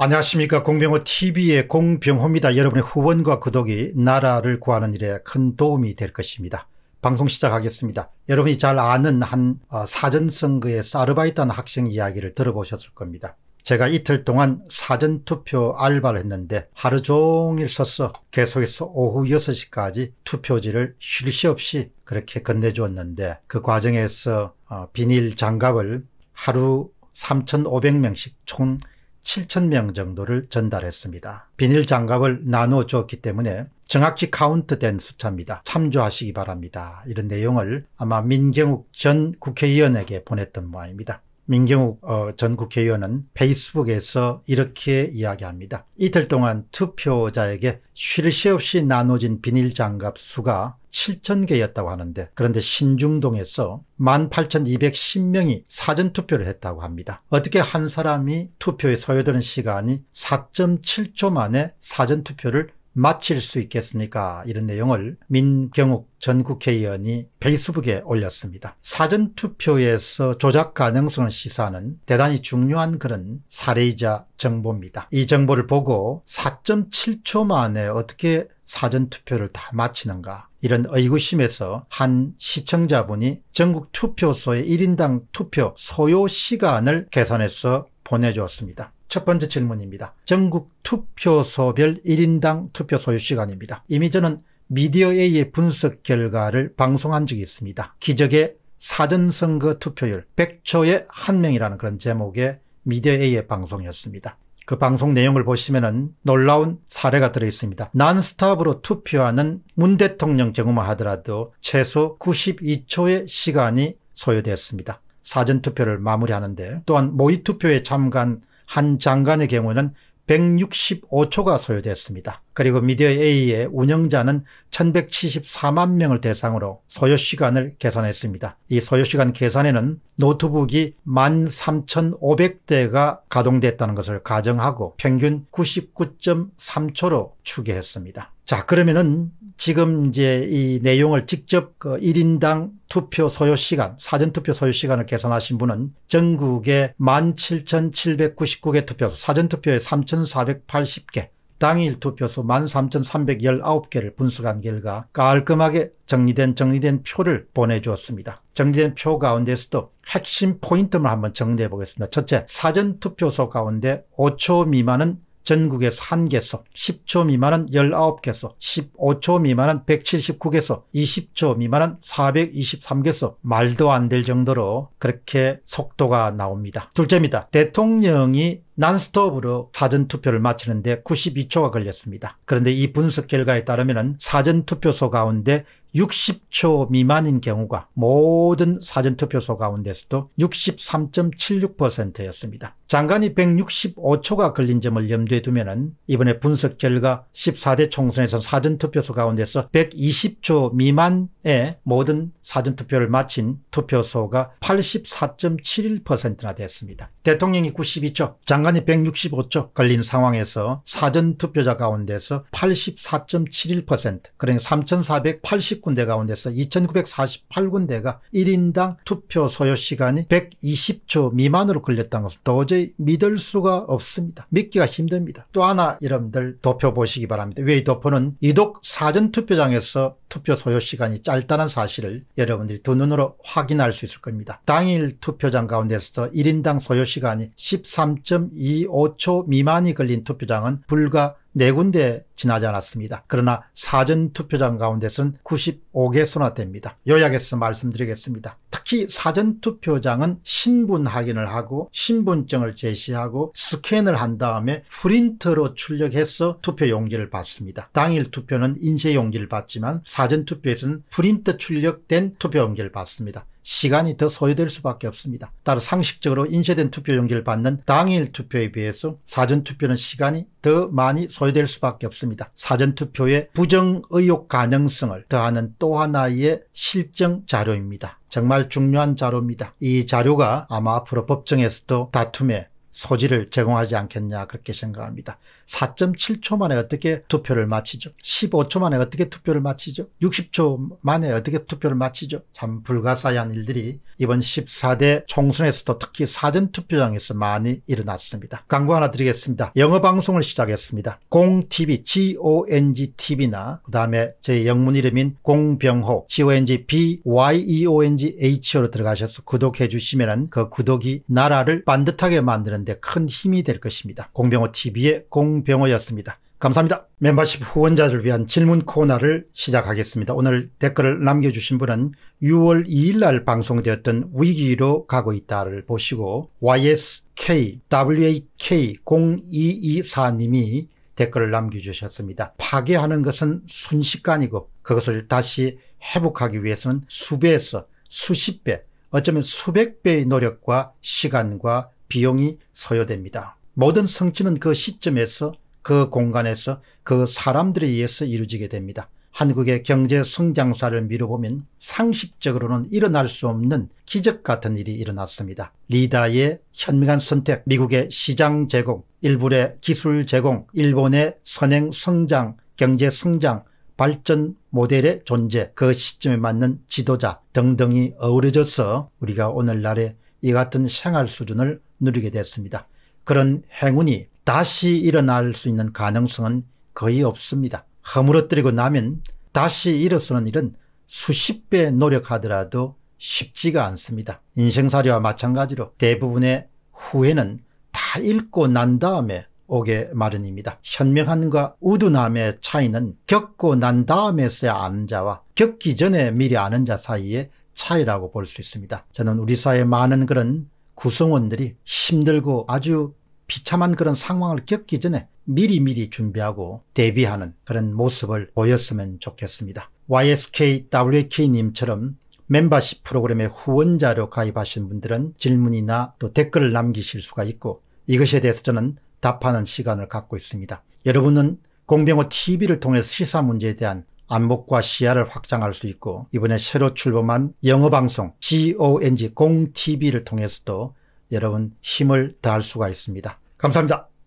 안녕하십니까 공병호 TV의 공병호입니다. 여러분의 후원과 구독이 나라를 구하는 일에 큰 도움이 될 것입니다. 방송 시작하겠습니다. 여러분이 잘 아는 한 어, 사전선거의 사르바이탄 학생 이야기를 들어보셨을 겁니다. 제가 이틀 동안 사전투표 알바를 했는데 하루 종일 서서 계속해서 오후 6시까지 투표지를 쉴새 없이 그렇게 건네주었는데 그 과정에서 어, 비닐 장갑을 하루 3,500명씩 총 7천명 정도를 전달했습니다. 비닐 장갑을 나눠 줬기 때문에 정확히 카운트된 숫자입니다. 참조하시기 바랍니다. 이런 내용을 아마 민경욱 전 국회의원에게 보냈던 모양입니다. 민경욱 어, 전 국회의원은 페이스북에서 이렇게 이야기합니다. 이틀 동안 투표자에게 쉴 새 없이 나눠진 비닐 장갑 수가 7,000개였다고 하는데 그런데 신중동에서 18,210명이 사전투표를 했다고 합니다. 어떻게 한 사람이 투표에 소요되는 시간이 4.7초 만에 사전투표를 마칠 수 있겠습니까? 이런 내용을 민경욱 전 국회의원이 페이스북에 올렸습니다. 사전투표에서 조작 가능성을 시사하는 대단히 중요한 그런 사례이자 정보입니다. 이 정보를 보고 4.7초 만에 어떻게 사전투표를 다 마치는가 이런 의구심에서 한 시청자분이 전국 투표소의 1인당 투표 소요 시간을 계산해서 보내주었습니다. 첫 번째 질문입니다. 전국 투표소별 1인당 투표 소요 시간입니다. 이미 저는 미디어A의 분석 결과를 방송한 적이 있습니다. 기적의 사전선거 투표율 100초에 1명이라는 그런 제목의 미디어A의 방송이었습니다. 그 방송 내용을 보시면 놀라운 사례가 들어있습니다. 난스탑으로 투표하는 문 대통령 경우만 하더라도 최소 92초의 시간이 소요되었습니다. 사전투표를 마무리하는데 또한 모의투표에 참가한 한 장관의 경우는 에 165초가 소요됐습니다. 그리고 미디어 A의 운영자는 1174만 명을 대상으로 소요시간을 계산했습니다. 이 소요시간 계산에는 노트북이 13,500대가 가동됐다는 것을 가정하고 평균 99.3초로 추계했습니다. 자, 그러면은 지금 이제 이 내용을 직접 그 1인당 투표 소요 시간, 사전 투표 소요 시간을 계산하신 분은 전국에 17,799개 투표소, 사전 투표에 3,480개, 당일 투표수 13,319개를 분석한 결과 깔끔하게 정리된 정리된 표를 보내주었습니다. 정리된 표 가운데서도 핵심 포인트만 한번 정리해 보겠습니다. 첫째, 사전투표소 가운데 5초 미만은 전국에서 1개소, 10초 미만은 19개소, 15초 미만은 179개소, 20초 미만은 423개소 말도 안 될 정도로 그렇게 속도가 나옵니다. 둘째입니다. 대통령이 난스톱으로 사전투표를 마치는데 92초가 걸렸습니다. 그런데 이 분석 결과에 따르면 사전투표소 가운데 60초 미만인 경우가 모든 사전투표소 가운데서도 63.76%였습니다. 장관이 165초가 걸린 점을 염두에 두면 이번에 분석 결과 14대 총선에서 사전투표소 가운데서 120초 미만의 모든 사전투표를 마친 투표소가 84.71%나 됐습니다. 대통령이 92초, 장관이 165초 걸린 상황에서 사전투표자 가운데서 84.71% 그러니까 3,480 3 5 0군데 가운데서 2,948군데가 1인당 투표 소요 시간이 120초 미만으로 걸렸다는 것은 도저히 믿을 수가 없습니다. 믿기가 힘듭니다. 또 하나 여러분들 도표 보시기 바랍니다. 왜 이 도표는 이독 사전투표장에서 투표 소요 시간이 짧다는 사실을 여러분들이 두 눈으로 확인할 수 있을 겁니다. 당일 투표장 가운데서 1인당 소요 시간이 13.25초 미만이 걸린 투표장은 불과 네 군데 지나지 않았습니다. 그러나 사전투표장 가운데서는 95개소나 됩니다. 요약해서 말씀드리겠습니다. 특히 사전투표장은 신분 확인을 하고 신분증을 제시하고 스캔을 한 다음에 프린트로 출력해서 투표용지를 받습니다. 당일 투표는 인쇄용지를 받지만 사전투표에서는 프린트 출력된 투표용지를 받습니다. 시간이 더 소요될 수밖에 없습니다. 따라 상식적으로 인쇄된 투표용지를 받는 당일 투표에 비해서 사전투표는 시간이 더 많이 소요될 수밖에 없습니다. 사전투표의 부정 의혹 가능성을 더하는 또 하나의 실증 자료입니다. 정말 중요한 자료입니다. 이 자료가 아마 앞으로 법정에서도 다툼에 소지를 제공하지 않겠냐 그렇게 생각합니다. 4.7초 만에 어떻게 투표를 마치죠? 15초 만에 어떻게 투표를 마치죠? 60초 만에 어떻게 투표를 마치죠? 참 불가사의한 일들이 이번 14대 총선에서도 특히 사전투표장에서 많이 일어났습니다. 광고 하나 드리겠습니다. 영어 방송을 시작했습니다. 공TV, GONGTV나 그 다음에 제 영문 이름인 공병호, GONG, BYEONG, HO로 들어가셔서 구독해 주시면 그 구독이 나라를 반듯하게 만드는 만는데큰 힘이 될 것입니다. 공병호 TV의 공병호였습니다. 감사합니다. 멤버십 후원자를 위한 질문 코너를 시작하겠습니다. 오늘 댓글을 남겨주신 분은 6월 2일 날 방송되었던 위기로 가고 있다를 보시고 YSKWAK0224님이 댓글을 남겨주셨습니다. 파괴하는 것은 순식간이고 그것을 다시 회복하기 위해서는 수배에서 수십 배 어쩌면 수백 배의 노력과 시간과 비용이 소요됩니다. 모든 성취는 그 시점에서 그 공간에서 그 사람들에 의해서 이루어지게 됩니다. 한국의 경제 성장사를 미뤄보면 상식적으로는 일어날 수 없는 기적 같은 일이 일어났습니다. 리다의 현명한 선택, 미국의 시장 제공, 일본의 기술 제공, 일본의 선행 성장, 경제 성장, 발전 모델의 존재, 그 시점에 맞는 지도자 등등이 어우러져서 우리가 오늘날의 이 같은 생활 수준을 누리게 됐습니다. 그런 행운이 다시 일어날 수 있는 가능성은 거의 없습니다. 허물어뜨리고 나면 다시 일어서는 일은 수십 배 노력하더라도 쉽지가 않습니다. 인생사례와 마찬가지로 대부분의 후회는 다 읽고 난 다음에 오게 마련입니다. 현명함과 우둔함의 차이는 겪고 난 다음에서야 아는 자와 겪기 전에 미리 아는 자 사이의 차이라고 볼 수 있습니다. 저는 우리 사회 많은 그런 구성원들이 힘들고 아주 비참한 그런 상황을 겪기 전에 미리미리 준비하고 대비하는 그런 모습을 보였으면 좋겠습니다. YSKWK님처럼 멤버십 프로그램의 후원자로 가입하신 분들은 질문이나 또 댓글을 남기실 수가 있고 이것에 대해서 저는 답하는 시간을 갖고 있습니다. 여러분은 공병호 TV를 통해 시사 문제에 대한 안목과 시야를 확장할 수 있고 이번에 새로 출범한 영어 방송 GONG 공TV를 통해서도 여러분 힘을 더할 수가 있습니다. 감사합니다.